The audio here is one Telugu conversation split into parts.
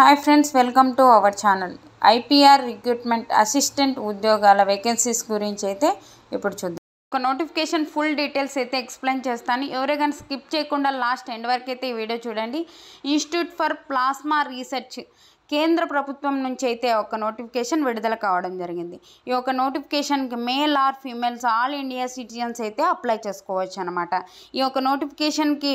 hi friends welcome to our channel IPR recruitment assistant ఉద్యోగాల వేకెన్సీస్ గురించి అయితే ఇప్పుడు చూద్దాం ఒక నోటిఫికేషన్ ఫుల్ డీటెయిల్స్ అయితే ఎక్స్ప్లెయిన్ చేస్తాను ఎవరైనా స్కిప్ చేయకుండా లాస్ట్ ఎండ్ వరకు అయితే ఈ వీడియో చూడండి ఇన్స్టిట్యూట్ ఫర్ ప్లాస్మా రీసెర్చ్ కేంద్ర ప్రభుత్వం నుంచి అయితే ఒక నోటిఫికేషన్ విడుదల కావడం జరిగింది ఈ యొక్క నోటిఫికేషన్కి male or females all India citizens అయితే అప్లై చేసుకోవచ్చు అనమాట ఈ యొక్క నోటిఫికేషన్కి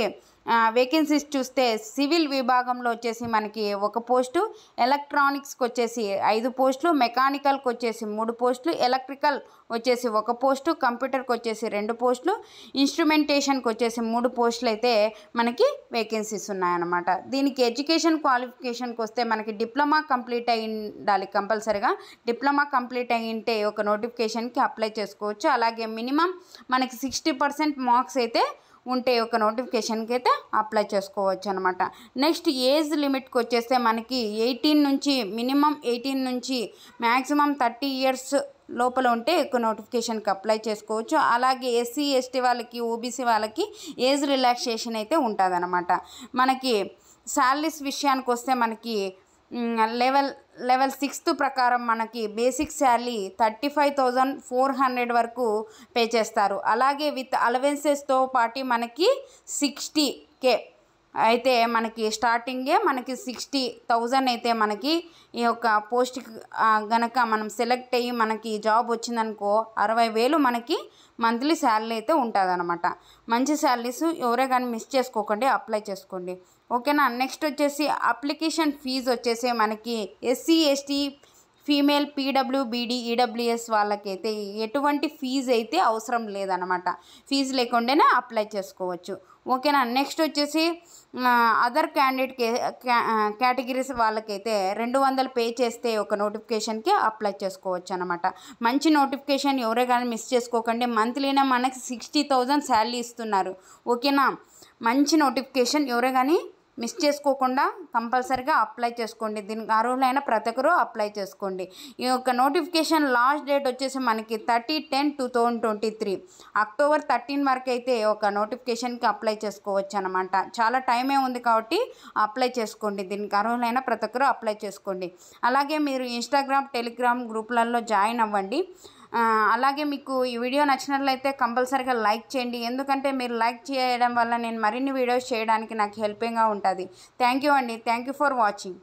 వేకెన్సీస్ చూస్తే సివిల్ విభాగంలో వచ్చేసి మనకి ఒక పోస్టు ఎలక్ట్రానిక్స్కి వచ్చేసి ఐదు పోస్టులు మెకానికల్కి వచ్చేసి మూడు పోస్టులు ఎలక్ట్రికల్ వచ్చేసి ఒక పోస్టు కంప్యూటర్కి వచ్చేసి రెండు పోస్టులు ఇన్స్ట్రుమెంటేషన్కి వచ్చేసి మూడు పోస్టులు అయితే మనకి వేకెన్సీస్ ఉన్నాయన్నమాట దీనికి ఎడ్యుకేషన్ క్వాలిఫికేషన్కి వస్తే మనకి డిప్లొమా కంప్లీట్ అయి ఉండాలి కంపల్సరిగా డిప్లొమా కంప్లీట్ అయి ఉంటే ఒక నోటిఫికేషన్కి అప్లై చేసుకోవచ్చు అలాగే మినిమం మనకి సిక్స్టీ పర్సెంట్ మార్క్స్ అయితే ఉంటే ఒక నోటిఫికేషన్కి అయితే అప్లై చేసుకోవచ్చు అనమాట నెక్స్ట్ ఏజ్ లిమిట్కి వచ్చేస్తే మనకి ఎయిటీన్ నుంచి మినిమం ఎయిటీన్ నుంచి మ్యాక్సిమం థర్టీ ఇయర్స్ లోపల ఉంటే ఎక్కువ నోటిఫికేషన్కి అప్లై చేసుకోవచ్చు అలాగే ఎస్సీ ఎస్టీ వాళ్ళకి ఓబీసీ వాళ్ళకి ఏజ్ రిలాక్సేషన్ అయితే ఉంటుంది మనకి శాలరీస్ విషయానికి వస్తే మనకి లెవెల్ లెవెల్ సిక్స్త్ ప్రకారం మనకి basic salary thirty five thousand four hundred వరకు పే చేస్తారు అలాగే విత్ అలవెన్సెస్తో పాటు మనకి సిక్స్టీ కే అయితే మనకి స్టార్టింగే మనకి సిక్స్టీ థౌజండ్ అయితే మనకి ఈ యొక్క పోస్ట్ గనక మనం సెలెక్ట్ అయ్యి మనకి జాబ్ వచ్చిందనుకో అరవై వేలు మనకి మంత్లీ శాలరీ అయితే ఉంటుంది మంచి శాలరీస్ ఎవరే కానీ మిస్ చేసుకోకండి అప్లై చేసుకోండి ఓకేనా నెక్స్ట్ వచ్చేసి అప్లికేషన్ ఫీజు వచ్చేసి మనకి SC ST female PWBD EWS వాళ్ళకైతే ఎటువంటి ఫీజు అయితే అవసరం లేదనమాట ఫీజు లేకుండానే అప్లై చేసుకోవచ్చు ఓకేనా నెక్స్ట్ వచ్చేసి అదర్ క్యాండిడేట్ కేటగిరీస్ వాళ్ళకైతే రెండు వందలు పే చేస్తే ఒక నోటిఫికేషన్కి అప్లై చేసుకోవచ్చు అనమాట మంచి నోటిఫికేషన్ ఎవరే కానీ మిస్ చేసుకోకండి మంత్లీనే మనకి సిక్స్టీ థౌజండ్ శాలరీ ఇస్తున్నారు ఓకేనా మంచి నోటిఫికేషన్ ఎవరే కానీ మిస్ చేసుకోకుండా కంపల్సరిగా అప్లై చేసుకోండి దీనికి అర్హులైన ప్రతి ఒక్కరు అప్లై చేసుకోండి ఈ యొక్క నోటిఫికేషన్ లాస్ట్ డేట్ వచ్చేసి మనకి thirty ten two thousand twenty three October thirteen వరకు అయితే ఒక నోటిఫికేషన్కి అప్లై చేసుకోవచ్చు అనమాట చాలా టైమే ఉంది కాబట్టి అప్లై చేసుకోండి దీనికి అర్హులైన ప్రతి ఒక్కరు అప్లై చేసుకోండి అలాగే మీరు ఇన్స్టాగ్రామ్ టెలిగ్రామ్ గ్రూప్లలో జాయిన్ అవ్వండి అలాగే మీకు ఈ వీడియో నచ్చినట్లయితే కంపల్సరీగా లైక్ చేయండి ఎందుకంటే మీరు లైక్ చేయడం వల్ల నేను మరిన్ని వీడియోస్ చేయడానికి నాకు హెల్పింగ్గా ఉంటుంది థ్యాంక్ యూ అండి థ్యాంక్ యూ ఫర్ వాచింగ్